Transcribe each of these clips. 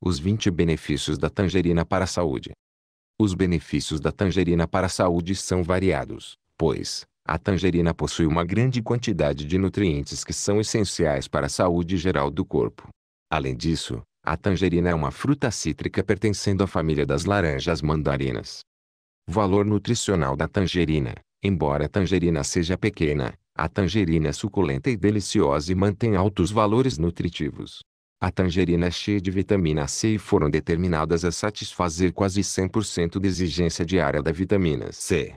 Os 20 benefícios da tangerina para a saúde. Os benefícios da tangerina para a saúde são variados, pois a tangerina possui uma grande quantidade de nutrientes que são essenciais para a saúde geral do corpo. Além disso, a tangerina é uma fruta cítrica pertencendo à família das laranjas mandarinas. Valor nutricional da tangerina. Embora a tangerina seja pequena, a tangerina é suculenta e deliciosa e mantém altos valores nutritivos. A tangerina é cheia de vitamina C e foram determinadas a satisfazer quase 100% da exigência diária da vitamina C.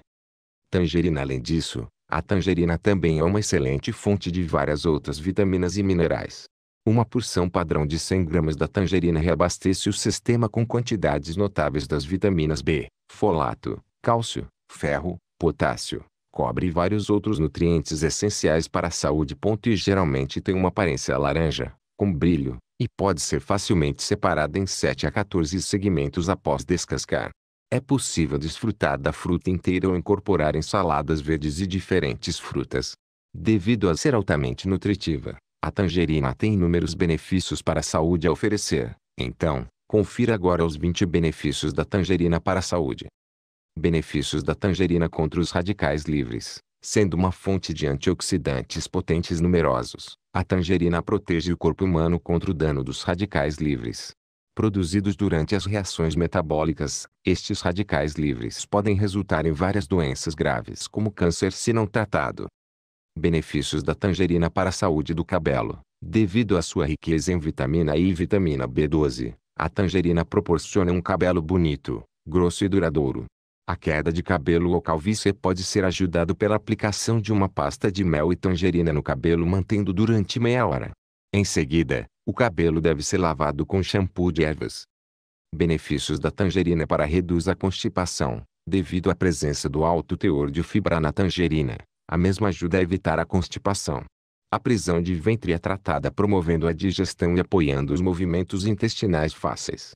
Tangerina além disso, a tangerina também é uma excelente fonte de várias outras vitaminas e minerais. Uma porção padrão de 100 gramas da tangerina reabastece o sistema com quantidades notáveis das vitaminas B, folato, cálcio, ferro, potássio, cobre e vários outros nutrientes essenciais para a saúde. E geralmente tem uma aparência laranja, com brilho, e pode ser facilmente separada em 7 a 14 segmentos após descascar. É possível desfrutar da fruta inteira ou incorporar em saladas verdes e diferentes frutas. Devido a ser altamente nutritiva, a tangerina tem inúmeros benefícios para a saúde a oferecer. Então, confira agora os 20 benefícios da tangerina para a saúde. Benefícios da tangerina contra os radicais livres, sendo uma fonte de antioxidantes potentes numerosos. A tangerina protege o corpo humano contra o dano dos radicais livres. Produzidos durante as reações metabólicas, estes radicais livres podem resultar em várias doenças graves como câncer se não tratado. Benefícios da tangerina para a saúde do cabelo. Devido à sua riqueza em vitamina E e vitamina B12, a tangerina proporciona um cabelo bonito, grosso e duradouro. A queda de cabelo ou calvície pode ser ajudado pela aplicação de uma pasta de mel e tangerina no cabelo mantendo durante meia hora. Em seguida, o cabelo deve ser lavado com shampoo de ervas. Benefícios da tangerina para reduzir a constipação. Devido à presença do alto teor de fibra na tangerina, a mesma ajuda a evitar a constipação. A prisão de ventre é tratada promovendo a digestão e apoiando os movimentos intestinais fáceis.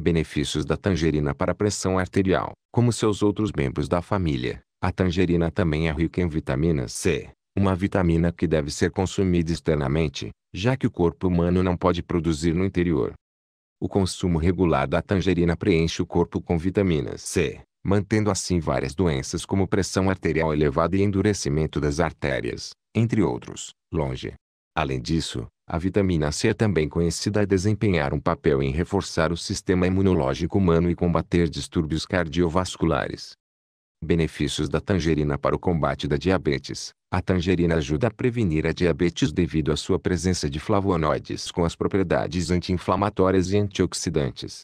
Benefícios da tangerina para a pressão arterial. Como seus outros membros da família, a tangerina também é rica em vitamina C, uma vitamina que deve ser consumida externamente, já que o corpo humano não pode produzir no interior. O consumo regular da tangerina preenche o corpo com vitamina C, mantendo assim várias doenças como pressão arterial elevada e endurecimento das artérias, entre outros, longe. Além disso, a vitamina C é também conhecida a desempenhar um papel em reforçar o sistema imunológico humano e combater distúrbios cardiovasculares. Benefícios da tangerina para o combate da diabetes. A tangerina ajuda a prevenir a diabetes devido à sua presença de flavonoides com as propriedades anti-inflamatórias e antioxidantes.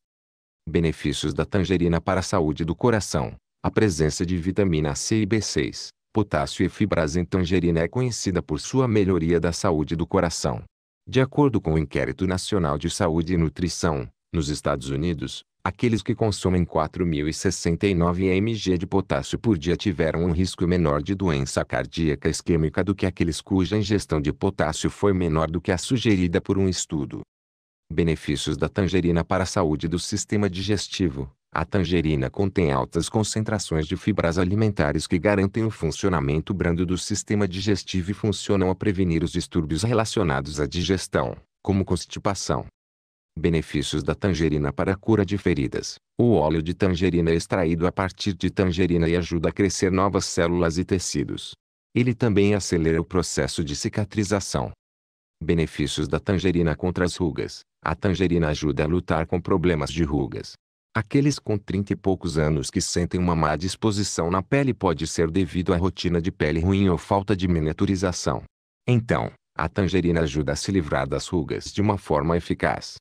Benefícios da tangerina para a saúde do coração. A presença de vitamina C e B6, potássio e fibras em tangerina é conhecida por sua melhoria da saúde do coração. De acordo com o Inquérito Nacional de Saúde e Nutrição, nos Estados Unidos, aqueles que consomem 4.069 mg de potássio por dia tiveram um risco menor de doença cardíaca isquêmica do que aqueles cuja ingestão de potássio foi menor do que a sugerida por um estudo. Benefícios da tangerina para a saúde do sistema digestivo. A tangerina contém altas concentrações de fibras alimentares que garantem o funcionamento brando do sistema digestivo e funcionam a prevenir os distúrbios relacionados à digestão, como constipação. Benefícios da tangerina para a cura de feridas. O óleo de tangerina é extraído a partir de tangerina e ajuda a crescer novas células e tecidos. Ele também acelera o processo de cicatrização. Benefícios da tangerina contra as rugas. A tangerina ajuda a lutar com problemas de rugas, Aqueles com trinta e poucos anos que sentem uma má disposição na pele pode ser devido à rotina de pele ruim ou falta de miniaturização. Então, a tangerina ajuda a se livrar das rugas de uma forma eficaz.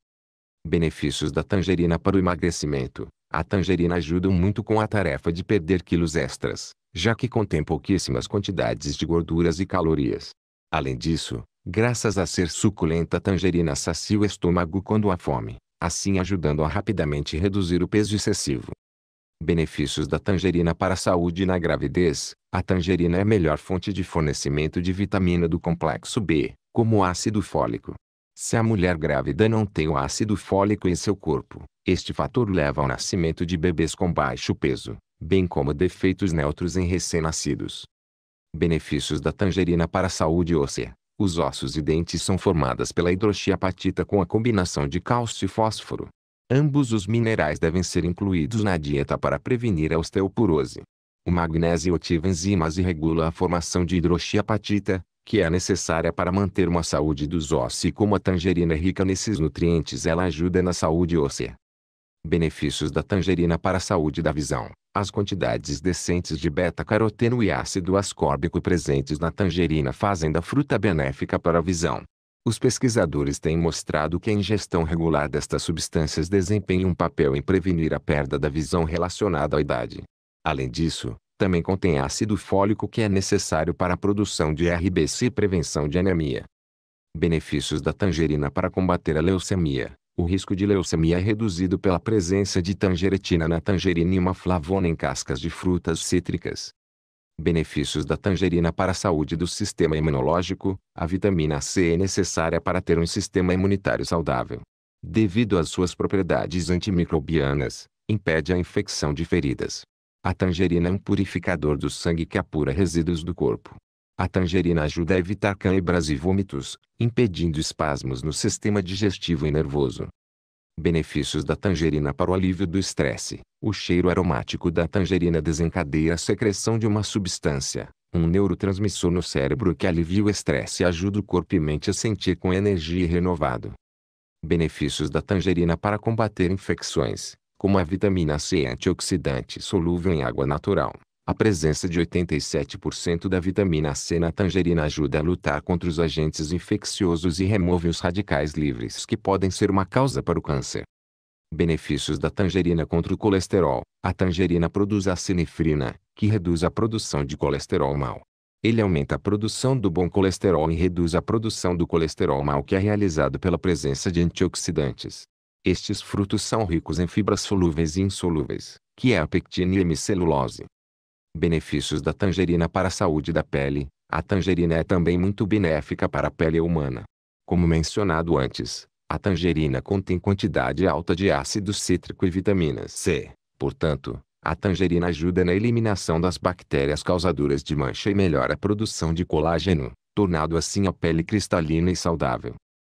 Benefícios da tangerina para o emagrecimento. A tangerina ajuda muito com a tarefa de perder quilos extras, já que contém pouquíssimas quantidades de gorduras e calorias. Além disso, graças a ser suculenta a tangerina sacia o estômago quando há fome assim ajudando a rapidamente reduzir o peso excessivo. Benefícios da tangerina para a saúde na gravidez. A tangerina é a melhor fonte de fornecimento de vitamina do complexo B, como ácido fólico. Se a mulher grávida não tem o ácido fólico em seu corpo, este fator leva ao nascimento de bebês com baixo peso, bem como defeitos neutros em recém-nascidos. Benefícios da tangerina para a saúde óssea. Os ossos e dentes são formadas pela hidroxiapatita com a combinação de cálcio e fósforo. Ambos os minerais devem ser incluídos na dieta para prevenir a osteoporose. O magnésio ativa enzimas e regula a formação de hidroxiapatita, que é necessária para manter uma saúde dos ossos e como a tangerina é rica nesses nutrientes ela ajuda na saúde óssea. Benefícios da tangerina para a saúde da visão. As quantidades decentes de beta-caroteno e ácido ascórbico presentes na tangerina fazem da fruta benéfica para a visão. Os pesquisadores têm mostrado que a ingestão regular destas substâncias desempenha um papel em prevenir a perda da visão relacionada à idade. Além disso, também contém ácido fólico que é necessário para a produção de RBC e prevenção de anemia. Benefícios da tangerina para combater a leucemia o risco de leucemia é reduzido pela presença de tangeretina na tangerina e uma flavona em cascas de frutas cítricas. Benefícios da tangerina para a saúde do sistema imunológico: A vitamina C é necessária para ter um sistema imunitário saudável. Devido às suas propriedades antimicrobianas, impede a infecção de feridas. A tangerina é um purificador do sangue que apura resíduos do corpo. A tangerina ajuda a evitar câimbras e vômitos, impedindo espasmos no sistema digestivo e nervoso. Benefícios da tangerina para o alívio do estresse. O cheiro aromático da tangerina desencadeia a secreção de uma substância, um neurotransmissor no cérebro que alivia o estresse e ajuda o corpo e mente a sentir com energia e renovado. Benefícios da tangerina para combater infecções, como a vitamina C antioxidante solúvel em água natural, a presença de 87% da vitamina C na tangerina ajuda a lutar contra os agentes infecciosos e remove os radicais livres que podem ser uma causa para o câncer. Benefícios da tangerina contra o colesterol. A tangerina produz a sinefrina, que reduz a produção de colesterol mal. Ele aumenta a produção do bom colesterol e reduz a produção do colesterol mal que é realizado pela presença de antioxidantes. Estes frutos são ricos em fibras solúveis e insolúveis, que é a pectina e hemicelulose. Benefícios da tangerina para a saúde da pele. A tangerina é também muito benéfica para a pele humana. Como mencionado antes, a tangerina contém quantidade alta de ácido cítrico e vitamina C. Portanto, a tangerina ajuda na eliminação das bactérias causadoras de mancha e melhora a produção de colágeno, tornando assim a pele cristalina e saudável.